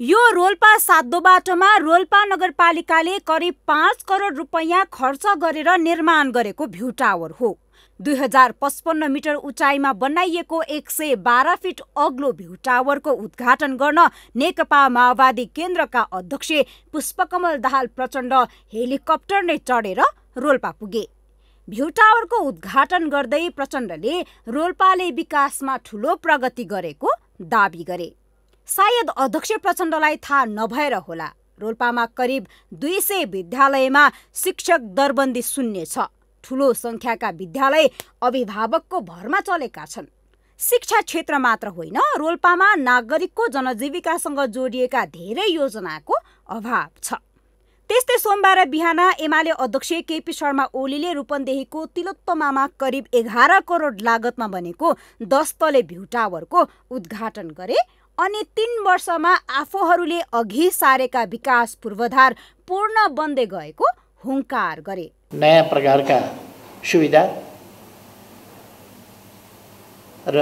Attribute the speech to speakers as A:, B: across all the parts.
A: यो रोल्पा बाटोमा रोल्पा नगरपालिकाले करिब पाँच करोड रुपैयाँ खर्च गरेर निर्माण गरेको भ्यू टावर हो दुई हजार पचपन्न मिटर उचाइमा बनाइएको एक सय बाह्र फिट अग्लो भ्यू टावरको उद्घाटन गर्न नेकपा माओवादी केन्द्रका अध्यक्ष पुष्पकमल दाहाल प्रचण्ड हेलिकप्टर नै चढेर रोल्पा पुगे भ्यू टावरको उद्घाटन गर्दै प्रचण्डले रोल्पाले विकासमा ठुलो प्रगति गरेको दावी गरे सायद अध्यक्ष प्रचण्डलाई थाहा नभएर होला रोल्पामा करिब दुई सय विद्यालयमा शिक्षक दरबन्दी शून्य छ ठुलो सङ्ख्याका विद्यालय अभिभावकको भरमा चलेका छन् शिक्षा क्षेत्र मात्र होइन रोल्पामा नागरिकको जनजीविकासँग जोडिएका धेरै योजनाको अभाव छ त्यस्तै सोमबार बिहान एमाले अध्यक्ष केपी शर्मा ओलीले रूपन्देहीको तिलोत्तमामा करिब एघार करोड लागतमा बनेको दस तले भ्यू टावरको उद्घाटन गरे अनि तिन वर्षमा आफूहरूले अघि सारेका विकास पूर्वाधार पूर्ण बन्दै गएको हुङ्कार गरे
B: नयाँ प्रकारका सुविधा र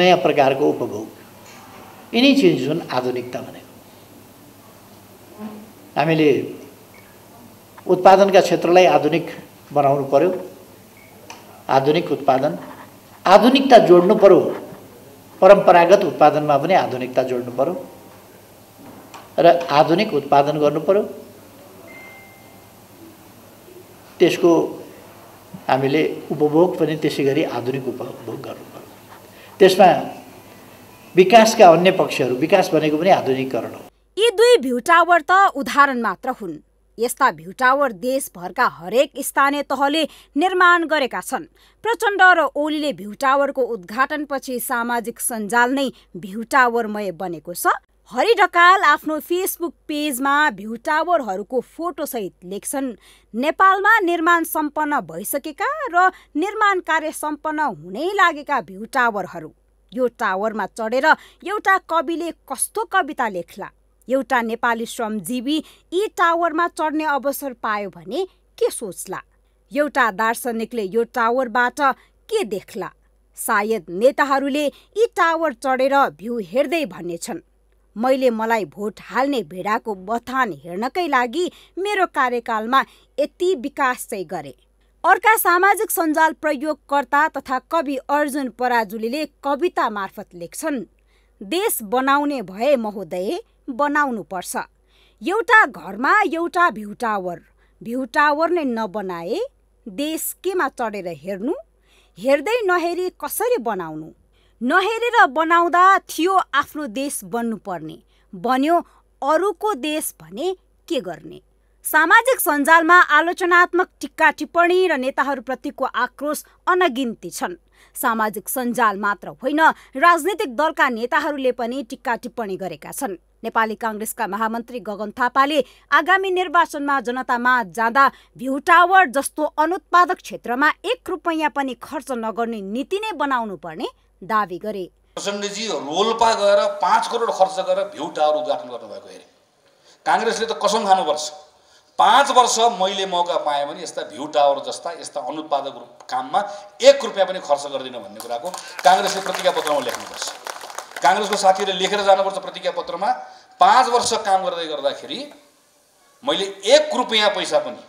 B: नयाँ प्रकारको उपभोग यिनै चिज जुन आधुनिकता भनेको हामीले उत्पादनका क्षेत्रलाई आधुनिक बनाउनु पर्यो आधुनिक उत्पादन आधुनिकता जोड्नु पर्यो परम्परागत उत्पादनमा पनि आधुनिकता जोड्नु पऱ्यो र आधुनिक उत्पादन गर्नु पऱ्यो त्यसको हामीले उपभोग पनि त्यसै गरी आधुनिक उपभोग गर्नु पऱ्यो त्यसमा विकासका अन्य पक्षहरू विकास भनेको पनि आधुनिकीकरण हो
A: यी दुई भ्यू त उदाहरण मात्र हुन् यस्ता भ्यू टावर देशभरका हरेक स्थानीय तहले निर्माण गरेका छन् प्रचण्ड र ओलीले भ्यू टावरको उद्घाटनपछि सामाजिक सञ्जाल नै भ्यू टावरमय बनेको छ हरि ढकाल आफ्नो फेसबुक पेजमा भ्यू टावरहरूको फोटोसहित लेख्छन् नेपालमा निर्माण सम्पन्न भइसकेका र निर्माण कार्य सम्पन्न हुनै लागेका भ्यू टावरहरू यो टावरमा चढेर एउटा कविले कस्तो कविता लेख्ला एउटा नेपाली श्रमजीवी यी टावरमा चढ्ने अवसर पायो भने के सोच्ला एउटा दार्शनिकले यो टावरबाट के देख्ला सायद नेताहरूले यी टावर चढेर भ्यू हेर्दै भन्नेछन् मैले मलाई भोट हाल्ने भेडाको बथान हेर्नकै लागि मेरो कार्यकालमा यति विकास चाहिँ गरे अर्का सामाजिक सञ्जाल प्रयोगकर्ता तथा कवि अर्जुन पराजुलीले कविता मार्फत लेख्छन् देश बनाउने भए महोदय बनाउनुपर्छ एउटा घरमा एउटा भ्यू टावर भ्यू टावर नै नबनाए देश केमा चढेर हेर्नु हेर्दै नहेरी कसरी बनाउनु नहेरेर बनाउँदा थियो आफ्नो देश बन्नुपर्ने बन्यो अरूको देश भने के गर्ने सामाजिक सञ्जालमा आलोचनात्मक टिक्का टिप्पणी र नेताहरूप्रतिको आक्रोश अनगिन्ती छन् सामाजिक सञ्जाल मात्र होइन राजनीतिक दलका नेताहरूले पनि टिक्का टिप्पणी गरेका छन् नेपाली काङ्ग्रेसका महामन्त्री गगन थापाले आगामी निर्वाचनमा जनतामा जाँदा भ्यू टावर जस्तो अनुत्पादक क्षेत्रमा एक रुपैयाँ पनि खर्च नगर्ने नीति नै बनाउनु पर्ने दावी गरे प्रचण्डजी रोल्पा
C: गएर पाँच करोड खर्च गरेर भ्यू टावर उद्घाटन गर्नुभएको हेरे काङ्ग्रेसले त कसम खानुपर्छ पाँच वर्ष मैले मौका पाएँ भने यस्ता भ्यू टावर जस्ता यस्ता अनुत्पादक काममा एक रुपियाँ पनि खर्च गर्दिनँ भन्ने कुराको काङ्ग्रेसले प्रतिज्ञापत्रमा लेख्नुपर्छ काङ्ग्रेसको साथीहरूले लेखेर जानुपर्छ प्रतिज्ञापत्रमा पाँच वर्ष काम गर्दै गर्दाखेरि मैले एक रुपियाँ पैसा पनि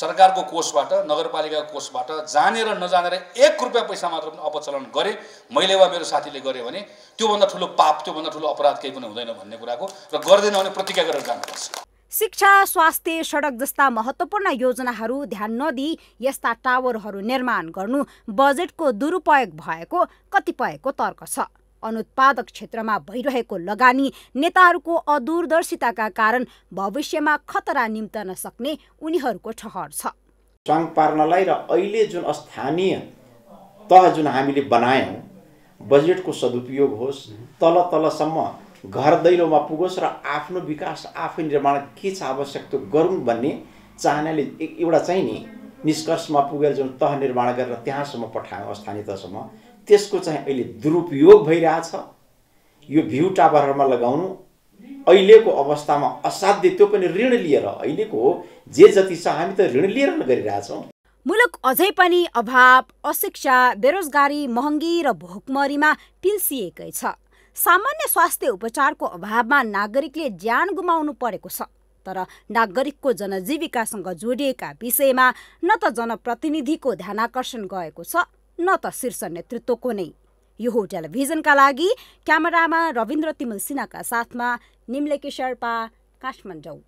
C: सरकारको कोषबाट नगरपालिकाको कोषबाट जानेर नजानेर एक रुपियाँ पैसा मात्र पनि अपचलन गरेँ मैले वा मेरो साथीले गरेँ भने त्योभन्दा ठुलो पाप त्योभन्दा ठुलो अपराध केही पनि हुँदैन भन्ने कुराको र गर्दैन भने प्रतिज्ञा गरेर जानुपर्छ
A: शिक्षा स्वास्थ्य सडक जस्ता महत्त्वपूर्ण योजनाहरू ध्यान नदिई यस्ता टावरहरू निर्माण गर्नु बजेटको दुरुपयोग भएको कतिपयको तर्क छ अनुत्पादक क्षेत्रमा भइरहेको लगानी नेताहरूको अदूरदर्शिताका कारण भविष्यमा खतरा निम्तन सक्ने उनीहरूको ठहर छ
B: सङ्घ पार्नलाई र अहिले जुन स्थानीय तह जुन हामीले बनायौँ बजेटको सदुपयोग होस् तल तलसम्म घर दैलोमा पुगोस् र आफ्नो विकास आफै निर्माण के छ आवश्यक त्यो गरौँ भन्ने चाहनाले एउटा चाहिँ नि निष्कर्षमा पुगेर जुन तह निर्माण गरेर त्यहाँसम्म पठायौँ स्थानीय तहसम्म त्यसको चाहिँ अहिले दुरुपयोग भइरहेछ यो भ्यू टावरहरूमा लगाउनु अहिलेको अवस्थामा असाध्य त्यो पनि ऋण लिएर अहिलेको जे जति छ हामी त ऋण लिएर गरिरहेछौँ
A: मुलुक अझै पनि अभाव अशिक्षा बेरोजगारी महँगी र भोकमरीमा पिल्सिएकै छ सामान्य स्वास्थ्य उपचारको अभावमा नागरिकले ज्यान गुमाउनु परेको छ तर नागरिकको जनजीविकासँग जोडिएका विषयमा न त जनप्रतिनिधिको ध्यानाकर्षण गएको छ न त शीर्ष नेतृत्वको नै यो हो टेलिभिजनका लागि क्यामेरामा रविन्द्र तिमल सिन्हाका साथमा निम्लेकी काठमाडौँ